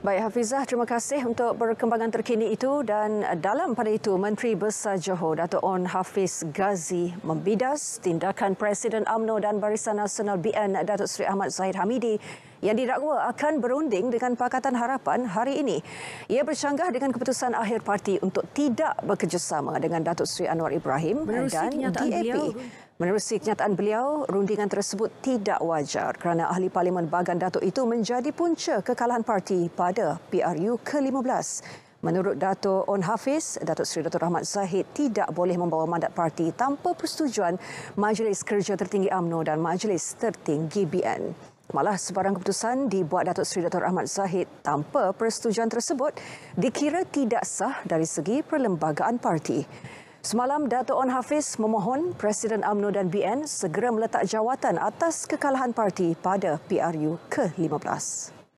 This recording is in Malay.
Baik Hafizah, terima kasih untuk perkembangan terkini itu dan dalam pada itu Menteri Besar Johor Datuk On Hafiz Ghazi membidas tindakan Presiden AMNO dan Barisan Nasional BN Datuk Sri Ahmad Zahid Hamidi yang didakwa akan berunding dengan Pakatan Harapan hari ini. Ia bersanggah dengan keputusan akhir parti untuk tidak bekerjasama dengan Datuk Seri Anwar Ibrahim Menerusi dan DAP. Beliau. Menerusi kenyataan beliau, rundingan tersebut tidak wajar kerana ahli parlimen Bagan Datuk itu menjadi punca kekalahan parti pada PRU ke-15. Menurut Datuk On Hafiz, Datuk Seri Datuk Rahmat Zahid tidak boleh membawa mandat parti tanpa persetujuan Majlis Kerja Tertinggi AMNO dan Majlis Tertinggi BN. Malah sebarang keputusan dibuat Datuk Seri Dr. Ahmad Zahid tanpa persetujuan tersebut dikira tidak sah dari segi perlembagaan parti. Semalam, Datuk On Hafiz memohon Presiden UMNO dan BN segera meletak jawatan atas kekalahan parti pada PRU ke-15.